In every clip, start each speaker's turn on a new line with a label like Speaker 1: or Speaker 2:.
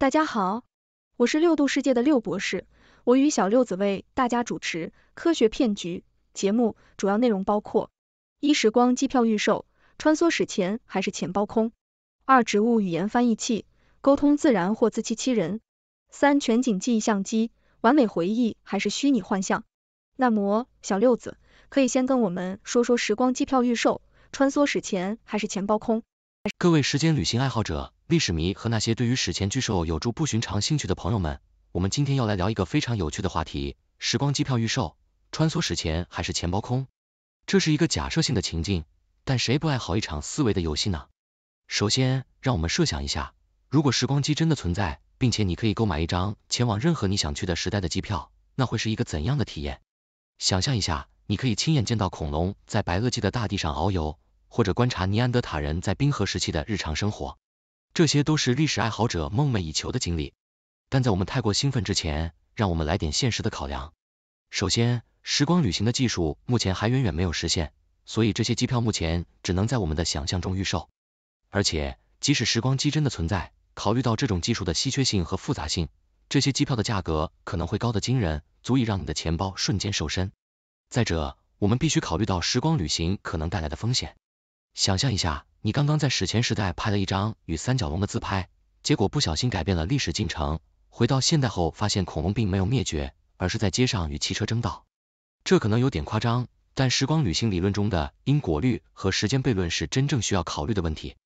Speaker 1: 大家好，我是六度世界的六博士，我与小六子为大家主持《科学骗局》节目，主要内容包括：一、时光机票预售，穿梭史前还是钱包空；二、植物语言翻译器，沟通自然或自欺欺人；三、全景记忆相机，完美回忆还是虚拟幻象？那么，小六子，可以先跟我们说说时光机票预售，穿梭史前还是钱包空？
Speaker 2: 各位时间旅行爱好者、历史迷和那些对于史前巨兽有着不寻常兴趣的朋友们，我们今天要来聊一个非常有趣的话题：时光机票预售，穿梭史前还是钱包空？这是一个假设性的情境，但谁不爱好一场思维的游戏呢？首先，让我们设想一下，如果时光机真的存在，并且你可以购买一张前往任何你想去的时代的机票，那会是一个怎样的体验？想象一下，你可以亲眼见到恐龙在白垩纪的大地上遨游。或者观察尼安德塔人在冰河时期的日常生活，这些都是历史爱好者梦寐以求的经历。但在我们太过兴奋之前，让我们来点现实的考量。首先，时光旅行的技术目前还远远没有实现，所以这些机票目前只能在我们的想象中预售。而且，即使时光机真的存在，考虑到这种技术的稀缺性和复杂性，这些机票的价格可能会高得惊人，足以让你的钱包瞬间瘦身。再者，我们必须考虑到时光旅行可能带来的风险。想象一下，你刚刚在史前时代拍了一张与三角龙的自拍，结果不小心改变了历史进程。回到现代后，发现恐龙并没有灭绝，而是在街上与汽车争道。这可能有点夸张，但时光旅行理论中的因果律和时间悖论是真正需要考虑的问题。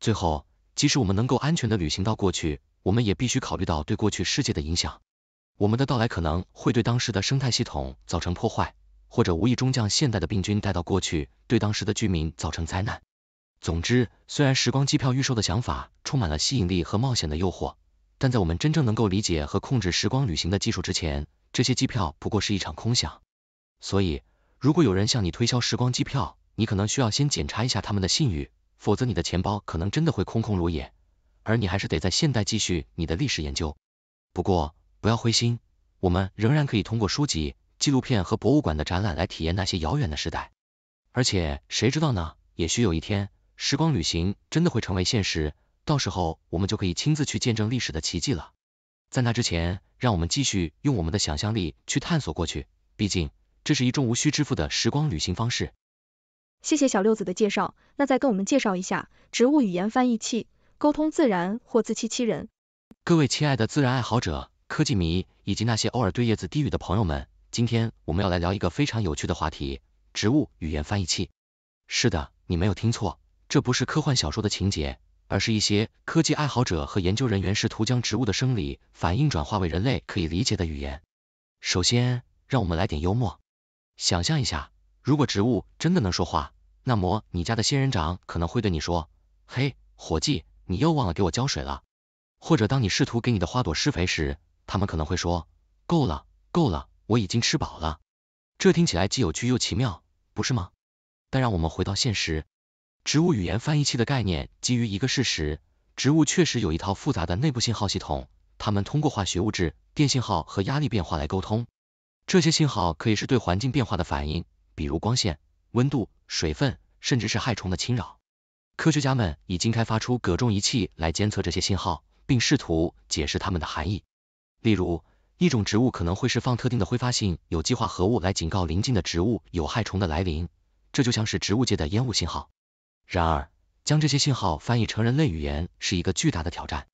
Speaker 2: 最后，即使我们能够安全的旅行到过去，我们也必须考虑到对过去世界的影响。我们的到来可能会对当时的生态系统造成破坏。或者无意中将现代的病菌带到过去，对当时的居民造成灾难。总之，虽然时光机票预售的想法充满了吸引力和冒险的诱惑，但在我们真正能够理解和控制时光旅行的技术之前，这些机票不过是一场空想。所以，如果有人向你推销时光机票，你可能需要先检查一下他们的信誉，否则你的钱包可能真的会空空如也，而你还是得在现代继续你的历史研究。不过，不要灰心，我们仍然可以通过书籍。纪录片和博物馆的展览来体验那些遥远的时代，而且谁知道呢？也许有一天，时光旅行真的会成为现实，到时候我们就可以亲自去见证历史的奇迹了。在那之前，让我们继续用我们的想象力去探索过去，毕竟这是一种无需支付的时光旅行方式。
Speaker 1: 谢谢小六子的介绍，那再跟我们介绍一下植物语言翻译器，沟通自然或自欺欺人。
Speaker 2: 各位亲爱的自然爱好者、科技迷以及那些偶尔对叶子低语的朋友们。今天我们要来聊一个非常有趣的话题——植物语言翻译器。是的，你没有听错，这不是科幻小说的情节，而是一些科技爱好者和研究人员试图将植物的生理反应转化为人类可以理解的语言。首先，让我们来点幽默。想象一下，如果植物真的能说话，那么你家的仙人掌可能会对你说：“嘿，伙计，你又忘了给我浇水了。”或者当你试图给你的花朵施肥时，它们可能会说：“够了，够了。”我已经吃饱了，这听起来既有趣又奇妙，不是吗？但让我们回到现实，植物语言翻译器的概念基于一个事实：植物确实有一套复杂的内部信号系统，它们通过化学物质、电信号和压力变化来沟通。这些信号可以是对环境变化的反应，比如光线、温度、水分，甚至是害虫的侵扰。科学家们已经开发出各种仪器来监测这些信号，并试图解释它们的含义，例如。一种植物可能会释放特定的挥发性有机化合物来警告邻近的植物有害虫的来临，这就像是植物界的烟雾信号。然而，将这些信号翻译成人类语言是一个巨大的挑战，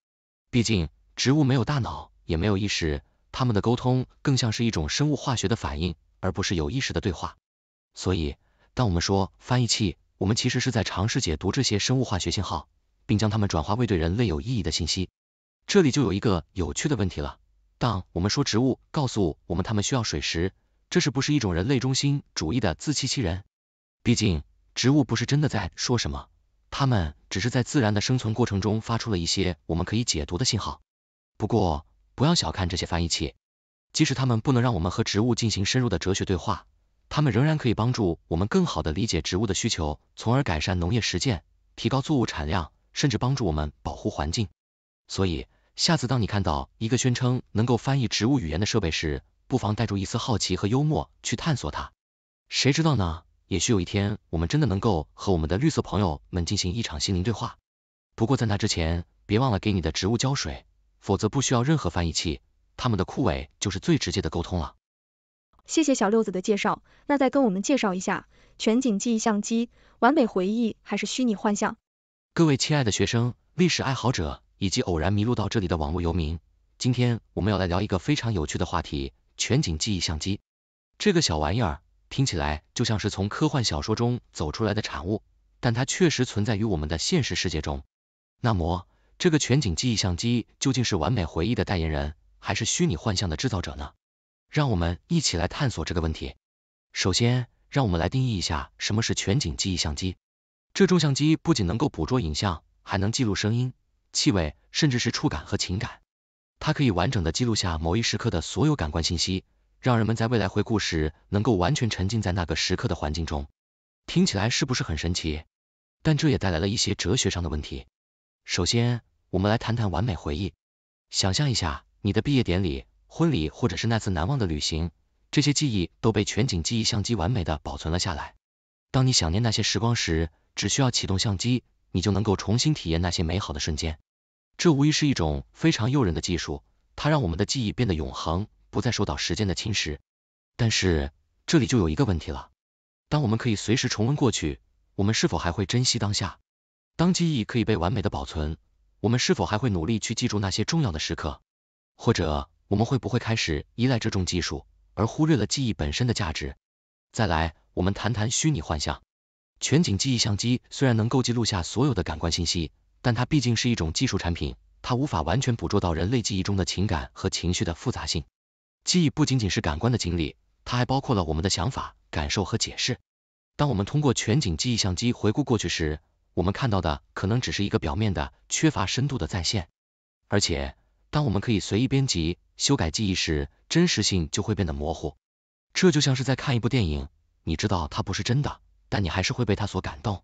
Speaker 2: 毕竟植物没有大脑，也没有意识，它们的沟通更像是一种生物化学的反应，而不是有意识的对话。所以，当我们说翻译器，我们其实是在尝试解读这些生物化学信号，并将它们转化为对人类有意义的信息。这里就有一个有趣的问题了。当我们说植物告诉我们它们需要水时，这是不是一种人类中心主义的自欺欺人？毕竟，植物不是真的在说什么，它们只是在自然的生存过程中发出了一些我们可以解读的信号。不过，不要小看这些翻译器，即使它们不能让我们和植物进行深入的哲学对话，它们仍然可以帮助我们更好的理解植物的需求，从而改善农业实践，提高作物产量，甚至帮助我们保护环境。所以，下次当你看到一个宣称能够翻译植物语言的设备时，不妨带住一丝好奇和幽默去探索它。谁知道呢？也许有一天，我们真的能够和我们的绿色朋友们进行一场心灵对话。不过在那之前，别忘了给你的植物浇水，否则不需要任何翻译器，它们的枯萎就是最直接的沟通了。
Speaker 1: 谢谢小六子的介绍，那再跟我们介绍一下全景记忆相机，完美回忆还是虚拟幻象？
Speaker 2: 各位亲爱的学生，历史爱好者。以及偶然迷路到这里的网络游民，今天我们要来聊一个非常有趣的话题——全景记忆相机。这个小玩意儿听起来就像是从科幻小说中走出来的产物，但它确实存在于我们的现实世界中。那么，这个全景记忆相机究竟是完美回忆的代言人，还是虚拟幻象的制造者呢？让我们一起来探索这个问题。首先，让我们来定义一下什么是全景记忆相机。这种相机不仅能够捕捉影像，还能记录声音。气味，甚至是触感和情感，它可以完整的记录下某一时刻的所有感官信息，让人们在未来回顾时能够完全沉浸在那个时刻的环境中。听起来是不是很神奇？但这也带来了一些哲学上的问题。首先，我们来谈谈完美回忆。想象一下，你的毕业典礼、婚礼或者是那次难忘的旅行，这些记忆都被全景记忆相机完美的保存了下来。当你想念那些时光时，只需要启动相机。你就能够重新体验那些美好的瞬间，这无疑是一种非常诱人的技术，它让我们的记忆变得永恒，不再受到时间的侵蚀。但是，这里就有一个问题了：当我们可以随时重温过去，我们是否还会珍惜当下？当记忆可以被完美的保存，我们是否还会努力去记住那些重要的时刻？或者，我们会不会开始依赖这种技术，而忽略了记忆本身的价值？再来，我们谈谈虚拟幻象。全景记忆相机虽然能够记录下所有的感官信息，但它毕竟是一种技术产品，它无法完全捕捉到人类记忆中的情感和情绪的复杂性。记忆不仅仅是感官的经历，它还包括了我们的想法、感受和解释。当我们通过全景记忆相机回顾过去时，我们看到的可能只是一个表面的、缺乏深度的再现。而且，当我们可以随意编辑、修改记忆时，真实性就会变得模糊。这就像是在看一部电影，你知道它不是真的。但你还是会被它所感动。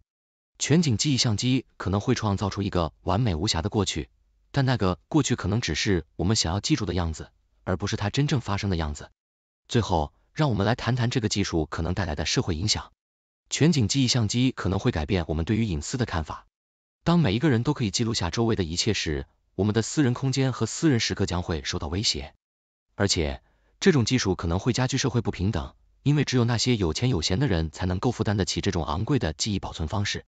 Speaker 2: 全景记忆相机可能会创造出一个完美无瑕的过去，但那个过去可能只是我们想要记住的样子，而不是它真正发生的样子。最后，让我们来谈谈这个技术可能带来的社会影响。全景记忆相机可能会改变我们对于隐私的看法。当每一个人都可以记录下周围的一切时，我们的私人空间和私人时刻将会受到威胁。而且，这种技术可能会加剧社会不平等。因为只有那些有钱有闲的人才能够负担得起这种昂贵的记忆保存方式。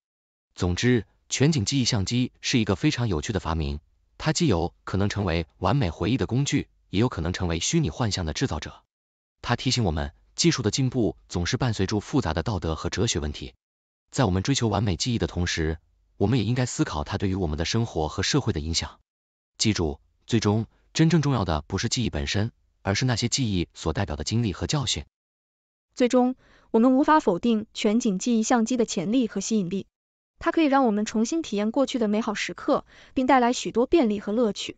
Speaker 2: 总之，全景记忆相机是一个非常有趣的发明，它既有可能成为完美回忆的工具，也有可能成为虚拟幻象的制造者。它提醒我们，技术的进步总是伴随着复杂的道德和哲学问题。在我们追求完美记忆的同时，我们也应该思考它对于我们的生活和社会的影响。记住，最终真正重要的不是记忆本身，而是那些记忆所代表的经历和教训。
Speaker 1: 最终，我们无法否定全景记忆相机的潜力和吸引力，它可以让我们重新体验过去的美好时刻，并带来许多便利和乐趣。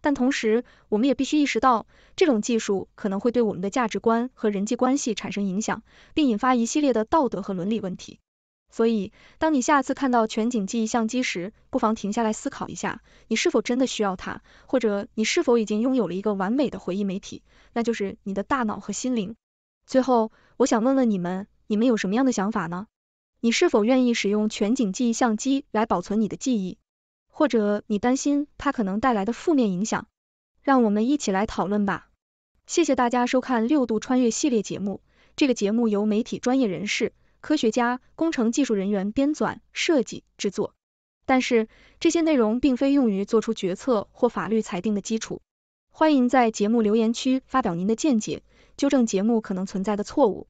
Speaker 1: 但同时，我们也必须意识到，这种技术可能会对我们的价值观和人际关系产生影响，并引发一系列的道德和伦理问题。所以，当你下次看到全景记忆相机时，不妨停下来思考一下，你是否真的需要它，或者你是否已经拥有了一个完美的回忆媒体，那就是你的大脑和心灵。最后。我想问问你们，你们有什么样的想法呢？你是否愿意使用全景记忆相机来保存你的记忆，或者你担心它可能带来的负面影响？让我们一起来讨论吧。谢谢大家收看六度穿越系列节目。这个节目由媒体专业人士、科学家、工程技术人员编纂、设计、制作，但是这些内容并非用于做出决策或法律裁定的基础。欢迎在节目留言区发表您的见解，纠正节目可能存在的错误。